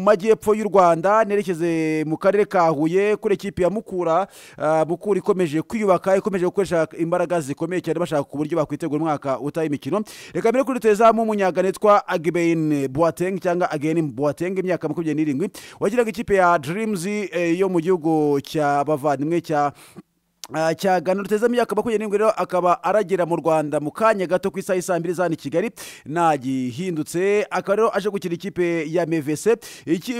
majyepfo y'u rwanda nerekeze mu karere ka huye kuri ekipi ya mukura mukura uh, ikomeje kwiyubaka ikomeje gukoresha imbaraga zikomeye cyane bashaka ku buryo bakwitegura umwaka utaha imikino reka mbere kuri rutayezamu umunyaga nitwa agibeyin boateng cyangwa ageni boateng imyaka makumyabiri n'irindwi wagiraga ikipe ya dirimuzi eh, yo mu gihugu cya bavandimwe cya Ah, cyagana rutezamo iyo akaba kugenda rero akaba aragera mu rwanda mu kanya gato ku isaha saa mbiri za ni kigali ntagihindutse akaba rero aje gukina ikipe ya mevese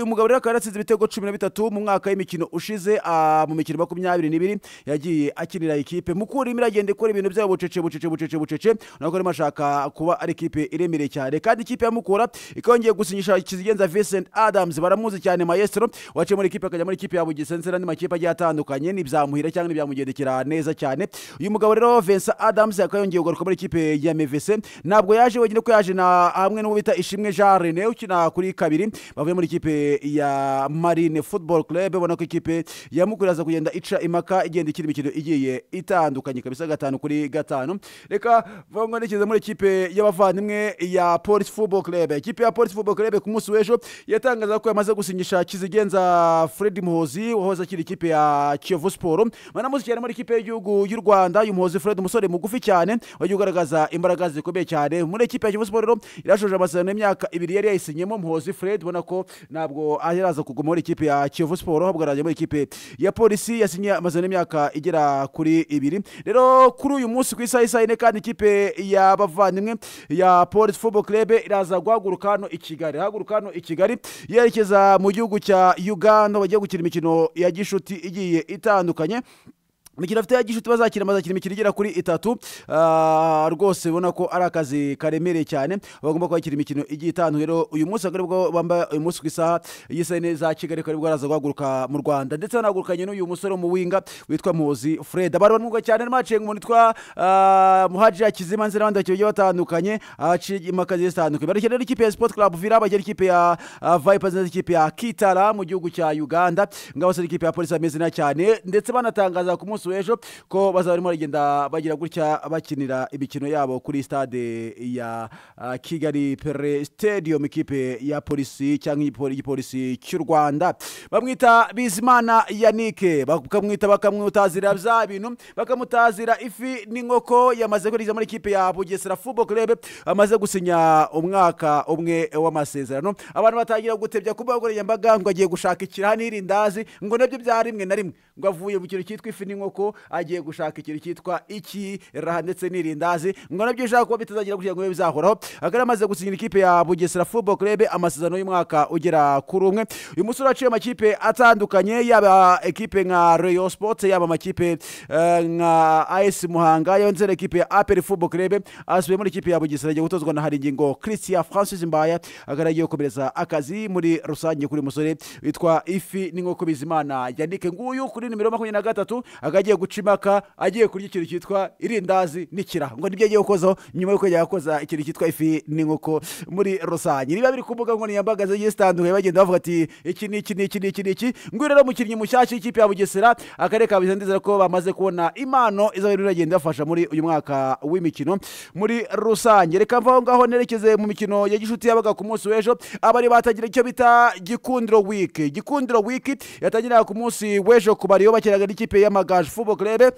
umugabo rero akaba yaratsinze ibitego cumi na bitatu mu mwaka w'imikino ushize ah, mu mikino makumyabiri n'ibiri yagiye akinira ikipe mukuru irimo iragenda ikora ibintu byabo bucece bucece bucece bucece ntabwo arimo ashaka kuba ari ikipe iremereye cyane kandi ikipe ya mukura ikaba yongeye gusinyisha kizigenza Vincent Adams baramuzi cyane maestro waciye muri ikipe akajya muri ikipe ya Bugesera n'andi makipe agiye atandukanye n'ibyamuhira cyangwa n'ibyamugende akurikira neza cyane uyu mugabo rero Vincent Adams akaba yongeye kugaruka muri ikipe ya MVC ntabwo yaje wenyine ko yaje na hamwe n'uwo bita Ishimwe Jean Rene ukina kuri kabiri bavuye muri ikipe ya Marine Football Club ubona ko ikipe yamukuraza kugenda ica imaka igenda ikina imikino igiye itandukanye kabisa gatanu kuri gatanu reka vango nigeze muri ikipe y'abavandimwe ya Police Football Club ikipe ya Police Football Club ku munsi w'ejo yatangaza ko yamaze gusinyisha Kizigenza Fred Muhozi wahoze akiri ikipe ya Kiyovu Sport banamushyikiye muri ikipe y'igihugu y'u Rwanda uyu umuhozi Fred umusore mugufi cyane wagiye ugaragaza imbaraga zikomeye cyane muri ikipe ya kivu siporo rero irashoje amasezerano y'imyaka ibiri yari yayisinyemo umuhozi Fred ubona ko ntabwo araza kuguma muri ikipe ya kivu siporo ahubwo arajya muri ikipe ya Polisi yasinye amasezerano y'imyaka igera kuri ibiri rero kuri uyu munsi ku isaha isaha ine kandi ikipe y'abavandimwe ya polisi Football Club iraza guhaguruka hano i Kigali ihaguruka hano i Kigali yerekeza mu gihugu cya Uganda bagiye gukina imikino ya gishuti igiye itandukanye imikino afite yagishuti bazakina bazakina imikino igera kuri itatu ah, rwose ubona ko ari akazi karemereye cyane bagomba kwakira imikino igiye itandukanye rero uyu munsi akaba aribwo bambaye uyu munsi ku isaha y'isine za kigali akaba aribwo araza guhaguruka mu rwanda ndetse banahagurukanye n'uyu musore w'umuwinga witwa muzi fred abari banwuga cyane haciye umuntu witwa ah, muhaji akizima ndetse n'abandi bakinnyi bagiye batandukanye haciye imakazi zitandukanye barekera rero ikipe ya sipoti karabu vila bagera ikipe ya ah, vayipa zina ikipe ya kitara mu gihugu cya uganda ngaho se ikipe ya polisi ameze neza cyane ndetse banatangaza ku munsi munsi w'ejo ko bazaba barimo baragenda bagira gutya bakinira imikino yabo kuri stade ya ah, kigali pere stadium ikipe ya polisi cyangwa igipolisi cy'u rwanda bamwita bizimana yanike bakamwita bakamwitazira bya bintu bakamutazira ifi n'inkoko yamaze kwinjiza muri ikipe ya bugesera fubo kurebe amaze gusinya umwaka umwe w'amasezerano abantu batangira gutebya ku mbuga nkoranyambaga ngo agiye gushaka ikirahani n'irindazi ngo nabyo bya rimwe na rimwe ngo avuye mu kintu cyitwa ifi n'inkoko y'isoko agiye gushaka ikintu cyitwa iki raha ndetse n'irindazi ngo nabyo ushaka kuba bitazagira kugira ngo bibe bizahoraho akaba amaze gusinyira ikipe ya bugesera football club amasezerano y'umwaka ugera kuri umwe uyu musore waciye amakipe atandukanye yaba ekipe nka Rayon Sports yaba amakipe eh, nka ayesi Muhanga yaba nzere ekipe ya aperi Football Club asubiye muri ikipe ya Bugesera agiye gutozwa na hari ingingo Christian Francis Mbaya akaba agaragiye gukomereza akazi muri rusange kuri musore witwa Ifi n'inkoko Bizimana yandike nguyu kuri nimero makumyabiri na gatatu agiye guca imaka agiye kurya ikintu cyitwa irindazi n'ikira ngo nibyo agiye gukozaho nyuma y'uko yajya gukoza ikintu cyitwa ifi n'inkoko muri rusange niba biri ku mbuga nkoranyambaga zigiye zitandukanye bagenda bavuga ati iki ni iki ni iki ni iki ni iki ngo rero mukinnyi mushyashya ikipe ya bugesera akarere ka bugesera ndizera ko bamaze kubona impano izaba irimo bagenda bafasha muri uyu mwaka w'imikino muri rusange reka mvaho ngaho nerekeze mu mikino ya gishuti yabaga ku munsi w'ejo abari batagira icyo bita gikundiro wiki gikundiro wiki yatangiraga ku munsi w'ejo ku bariyo bakeneraga n'ikipe y'amagaju Football Club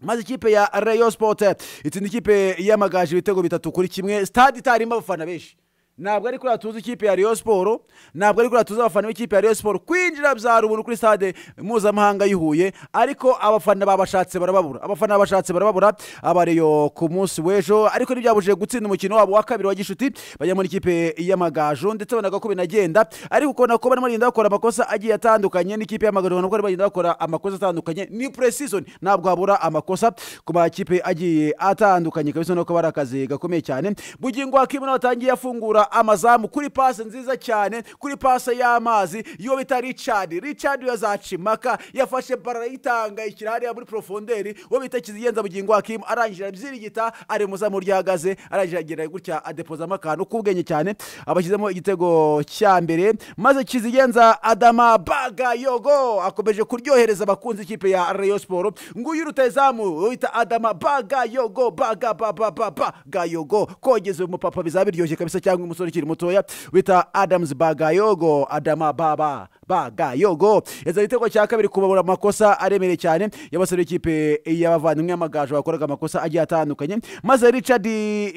maze ikipe ya Rayon Sport itsinda ikipe yamagaje ibitego bitatu kuri kimwe stade itarimo abafana benshi ntabwo ari kuriya tuzi ikipe ya riyo siporo ntabwo ari kuriya tuzi abafana b'ikipe ya riyo siporo kwinjira byari ubuntu kuri sitade mpuzamahanga y'ihuye ariko abafana babashatse barababura abafana babashatse barababura abareyo ku munsi w'ejo ariko ntibyabujije gutsinda umukino wabo wa kabiri wa gishuti bajya muri ikipe y'amagaju ndetse banaga ko binagenda ariko ukabona ko barimo barinda bakora amakosa agiye atandukanye n'ikipe y'amagaju ubona ko barimo barinda bakora amakosa atandukanye ni puresizoni ntabwo habura amakosa ku makipe agiye atandukanye kabisa ko bari akazi gakomeye cyane bugingo wakimuna batangiye afungura gukora amazamu kuri pase nziza cyane kuri pase y'amazi iyo bita richard richard yazacimaka impaka yafashe barayitanga ishyira hariya muri profonderi uwo bita kizigenza bugingo hakimu arangije arabyirigita ari muzamu ryahagaze arangije agenda gutya adepozamo akantu k'ubwenge cyane abashyizemo igitego cya mbere maze kizigenza adama baga yogo akomeje kuryohereza abakunzi ikipe ya rayo siporo nguyu rutezamu wita adama baga yogo baga ba ba ba ba gayogo kogeza uyu mupapa bizaba biryoshye kabisa cyangwa musore ukiri mutoya wita adams bagayogo adama baba bagayogo yazanye igitego cya kabiri kubabura amakosa aremereye cyane y'abasore b'ikipe y'abavandimwe y'amagaju wakoraga amakosa agiye atandukanye maze richard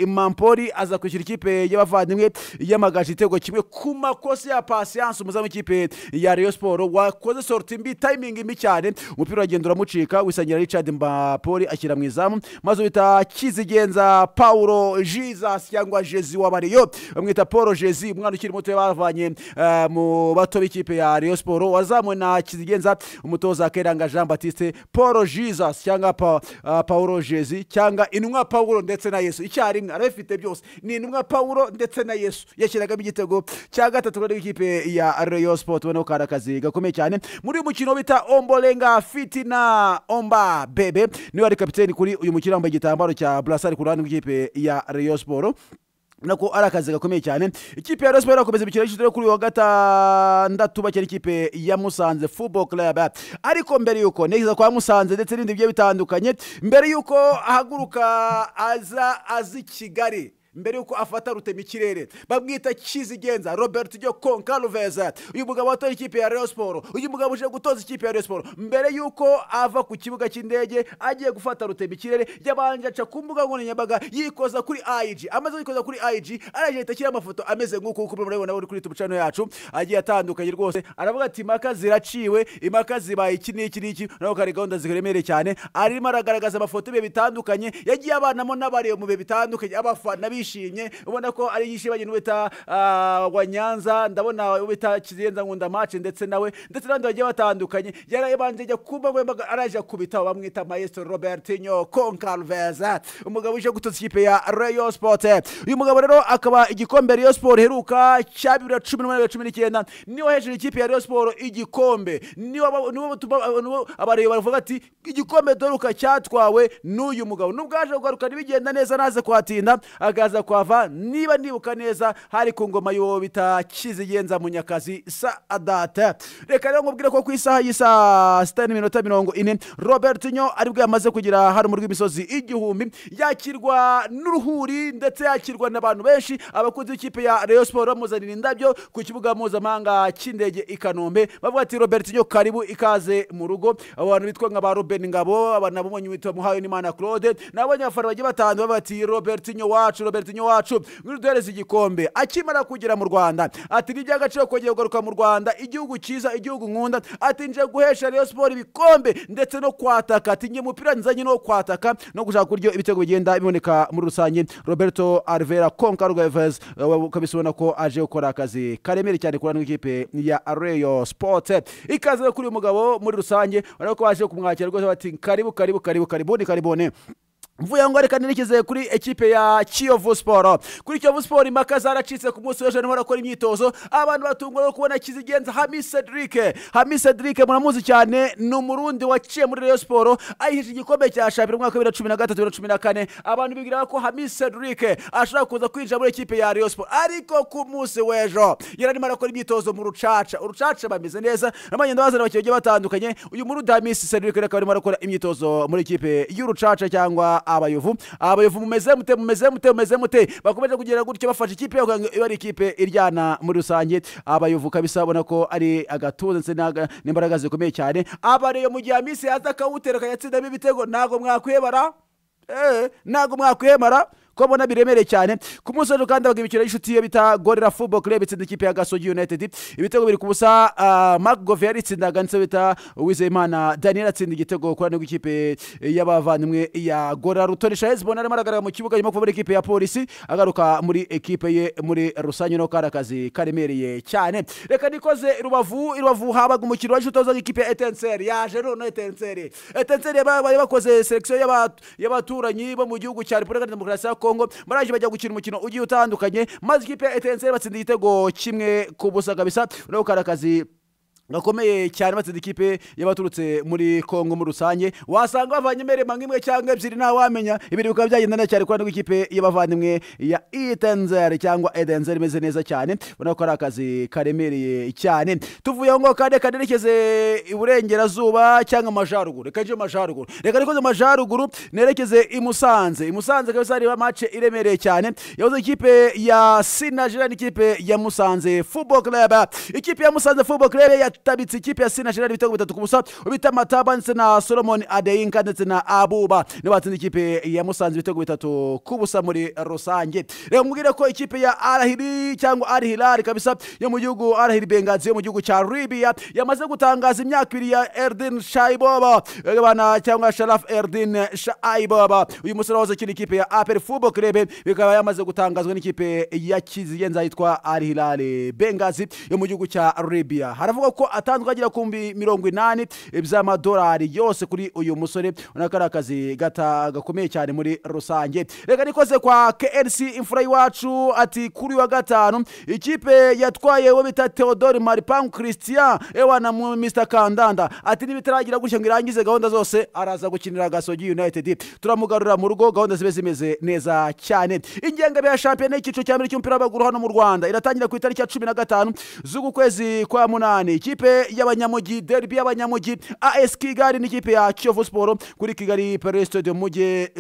mampori aza kwishyura ikipe y'abavandimwe y'amagaje igitego kimwe ku makosa ya pasiyanse umuzamu w'ikipe ya reyo siporo wakoze sorti mbi tayimingi mbi cyane umupira uragenda uramucika wisangira richard mampori ashyira mu izamu maze uhita kizigenza paulo jesus cyangwa jezi wabariyo bamwita paul jezi umwana ukiri muto bavanye eh, mu bato b'ikipe ya Rayon siporo wazamuwe na kizigenza umutoza keranga jean batiste paul jesus cyangwa eh, paul jezi cyangwa intumwa paul ndetse na yesu icyarimwe arabifite byose ni intumwa paul ndetse na yesu yashyiragamo igitego cya gatatu kuri ikipe ya Rayon siporo tubona ko kari akazi gakomeye cyane muri uyu mukino bita omborenga na omba bebe niwe wari kapiteni kuri uyu mukino wambaye igitambaro cya burasari ku ruhande rw'ikipe ya Rayon siporo nako ari akazi gakomeye cyane ikipe ya Rayon Sports irakomeza imikino y'ishuri kuri wa gatandatu bakira ikipe ya Musanze Football Club ariko mbere yuko neza kwa Musanze ndetse n'ibindi bigiye bitandukanye mbere yuko ahaguruka aza azi Kigali mbere y'uko afata rutema ikirere babwita kizigenza robert jyo konka ruveza uyu mugabo watoye ikipe ya Rayon siporo uyu mugabo uje gutoza ikipe ya Rayon siporo mbere y'uko ava ku kibuga cy'indege agiye gufata rutema ikirere yabanje aca ku mbuga nkoranyambaga yikoza kuri IG amaze kwikoza kuri IG ahita ashyira amafoto ameze nk'uko uko murabibona uri kuri tubu cano yacu agiye atandukanye rwose aravuga ati impaka ziraciwe impaka zibaye iki n'iki n'iki naho kari gahunda ziremereye cyane arimo aragaragaza amafoto bihe bitandukanye yagiye abanamo n'abareba mu bihe bitandukanye abafana bi yishimye ubona ko ari yishimanye n'uwita ah, wa nyanza ndabona ubita kizirenza nkunda mace ndetse nawe ndetse n'abandi bagiye batandukanye yarabanje ajya kuba araje kubita bamwita maestro robertinho concarveza umugabo uje gutoza ikipe ya rayo sport uyu mugabo rero akaba igikombe rayo sport heruka cya bibiri na cumi n'umunani na cumi n'icyenda niwo hejuru ikipe ya rayo sport igikombe niwo abareba bavuga ati igikombe doruka cyatwawe n'uyu mugabo n'ubwo aje kugaruka ntibigenda neza ntaze kuhatinda agaza baza kuhava niba nibuka neza hari ku ngoma y'uwo bita kizigenza munyakazi saadata reka rero nkubwire ko ku isaha yisa sita n'iminota mirongo ine robert nyo aribwo yamaze kugira hano mu rw'imisozi igihumbi yakirwa n'uruhuri ndetse yakirwa n'abantu benshi abakunzi b'ikipe ya reyo siporo bamuzanira indabyo ku kibuga mpuzamahanga cy'indege i kanombe bavuga ati robert nyo karibu ikaze mu rugo abantu bitwa nka ba ruben ngabo abantu witwa muhawe n'imana claude nabo abafana bagiye batandukanye bavuga ati robert nyo wacu robert mugenzi wacu duhereze igikombe akimara kugera mu rwanda ati ni iby'agaciro kongera kugaruka mu rwanda igihugu cyiza igihugu nkunda ati nje guhesha rero siporo ibikombe ndetse no kwataka ati nge umupira nzanye no kwataka no gushaka uburyo ibitego bigenda biboneka muri rusange roberto alvera konka rwevez ukabisa eh, ubona ko aje gukora akazi karemere cyane kurana n'ikipe ya reyo sipoti ikaze kuri uyu mugabo muri rusange urabona ko baje kumwakira rwose bati karibu karibu karibu karibuni karibone mvuye ngo reka nerekeze kuri ekipe ya kiyovu siporo kuri kiyovu siporo impaka zaracitse ku munsi w'ejo barimo bakora imyitozo abantu batungwa no kubona kizigenza hami cedric hami cedric muramuzi cyane ni umurundi waciye muri rayon siporo ayihije igikombe cya shampiyona umwaka wa bibiri na cumi na gatatu bibiri na cumi na kane abantu bibwira ko hami cedric ashobora kuza kwinjira muri ekipe ya rayon siporo ariko ku munsi w'ejo yari arimo arakora imyitozo mu rucaca urucaca bameze neza n'abagenda bazana abakiriya batandukanye uyu murundi hami cedric reka barimo arakora imyitozo muri ekipe y'urucaca cyangwa abayovu abayovu mumeze mute mumeze mute mumeze mute bakomeje kugera gutyo bafashe ikipe iba ari ikipe iryana muri rusange abayovu kabisa ubona ko ari agatuza n'imbaraga zikomeye cyane abareyo mu gihe amisi yaza akawutera akayatsindamo ibitego ntabwo mwakwemara eh, ntabwo mwakwemara ko mbona biremere cyane ku munsi wa kandi abaga imikino y'inshuti ye bita gorira fubo kurebe itsinda ikipe ya gasogi united ibitego biri ku busa uh, ah, mark gove itsinda ndetse bita wizeyimana daniel atsinda igitego kuri nibwo ikipe y'abavandimwe ya gorira rutoni shahezibona arimo aragaragara mu kibuga nyuma kuva muri ikipe ya polisi agaruka muri ekipe ye muri rusange no kari akazi karemereye cyane reka nikoze rubavu rubavu habaga umukino wa inshuti wazaga ikipe ya etenseri yaje none etenseri etenseri bari bakoze selection y'abaturanyi bo mu gihugu cya repubulika demokarasi ya Congo baraje bajya gukina umukino ugiye utandukanye maze ikipe ya Etincelles batsinda igitego kimwe ku busa kabisa urabona ko ari akazi gakomeye cyane batsinze ikipe y'abaturutse muri kongo muri rusange wasanga bavanye imerema nk'imwe cyangwa ebyiri nta wamenya ibintu bikaba byagenda neza cyane kubera ikipe y'abavandimwe ya itenzeri cyangwa edenzeri imeze neza cyane ubona ko ari akazi karemereye cyane tuvuye aho ngaho kandi kanerekeze iburengerazuba cyangwa amajyaruguru reka njye amajyaruguru reka dukoze amajyaruguru nerekeze i musanze i musanze kabisa hari mace iremereye cyane yabuze ikipe ya sinajira n'ikipe ya musanze fubo club ikipe ya musanze fubo club ya yatabitse ikipe ya Sina Gerard ibitego bitatu ku busa ubita Mataba ndetse na Solomon Adeyinka ndetse na Abuba nibo batsinze ikipe ya Musanze ibitego bitatu ku busa muri rusange reka mubwire ko ikipe ya arahiri cyangwa Al kabisa yo mu gihugu arahiri bengazi yo mu gihugu cya Libya yamaze gutangaza imyaka ibiri ya Erdin Shaiboba bana cyangwa Sharaf Erdin Shaiboba uyu musore wahoze akina ikipe ya APR Football Club bikaba yamaze gutangazwa n'ikipe ya Kizigenza yitwa Al bengazi yo mu gihugu cya Libya haravuga ko ko atanzwe agira ku mirongo inani by'amadolari yose kuri uyu musore urabona ari akazi gakomeye cyane muri rusange reka nikoze kwa KNC imfura y'iwacu ati kuri wa gatanu ikipe yatwaye uwo bita Theodore Maripang Christian ewa na Mr Kandanda ati nibitaragira gushya ngo irangize gahunda zose araza gukinira Gasogi United turamugarura mu rugo gahunda zibe zimeze neza cyane ingenga bya champion y'icyiciro cy'amiri cy'umpira cy'umupira hano mu Rwanda iratangira ku itariki ya cumi na gatanu z'uku kwezi kwa munani ikipe y'abanyamujyi deribi y'abanyamujyi AS Kigali n'ikipe ya Kiyovu siporo kuri Kigali Perestade mujye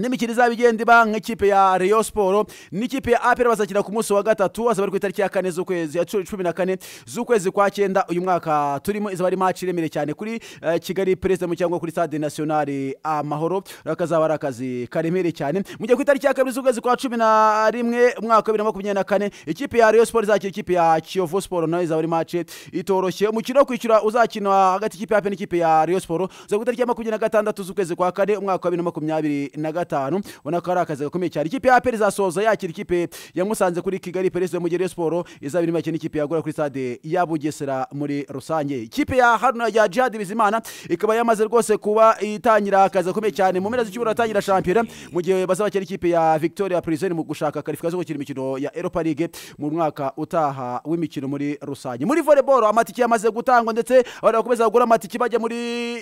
n'imikino izaba igenda iba nk'ikipe ya Rayon Sport n'ikipe ya APR bazakina ku munsi wa gatatu azaba ari ku itariki ya kane z'ukwezi ya cumi na kane z'ukwezi kwa cyenda uyu mwaka turimo izaba ari match iremere cyane kuri eh, Kigali President cyangwa kuri Stade National Amahoro akazaba ari akazi karemere cyane mu gihe ku itariki ya kabiri z'ukwezi kwa cumi na rimwe umwaka wa bibiri na makumyabiri na kane ikipe ya Rayon Sport izakina ikipe ya Kiyovu Sport nayo izaba ari match itoroshye umukino wo kwishyura uzakina hagati y'ikipe ya APR n'ikipe ya Rayon Sport uzaba ku itariki ya makumyabiri na gatandatu z'ukwezi kwa kane umwaka wa bibiri na makumyabiri na gatatu gatanu ubona ko ari akazi gakomeye cyane ikipe ya aperi izasoza yakira ikipe ya musanze kuri kigali perezida mu gihe siporo izaba irimo yakina ikipe yagura kuri sitade ya bugesera muri rusange ikipe ya haruna ya jihadi bizimana ikaba yamaze rwose kuba itangira akazi gakomeye cyane mu mpera z'icyumweru atangira shampiyona mu gihe bazaba bazabakira ikipe ya victoria prison mu gushaka karifikasiyo gukina imikino ya europa league mu mwaka utaha w'imikino muri rusange muri voleboro amatike yamaze gutangwa ndetse abantu bakomeza kugura amatike bajya muri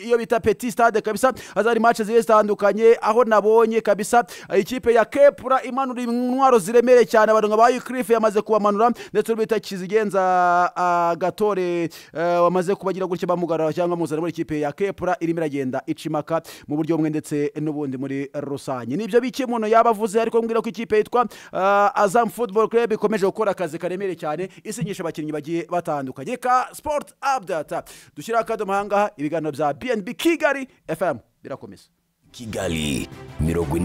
iyo bita peti sitade kabisa hazari mace zigiye zitandukanye aho nabonye abonye kabisa eh, ikipe ya kepura imanura intwaro ziremere cyane abarunga ba yukirifu yamaze kubamanura ndetse n'ubita kizigenza agatore eh, eh, wamaze kubagira gutya bamugarara cyangwa muzana muri ikipe ya kepura irimo iragenda icimaka mu buryo bumwe ndetse n'ubundi muri rusange nibyo bike umuntu yaba avuze ariko mbwira ko ikipe yitwa azam football club ikomeje gukora akazi karemere cyane isinyisha abakinnyi bagiye batandukanye ka sport update dushyiraho akadomo ahangaha ibiganiro bya bnb kigali fm birakomeza Kigali mirongo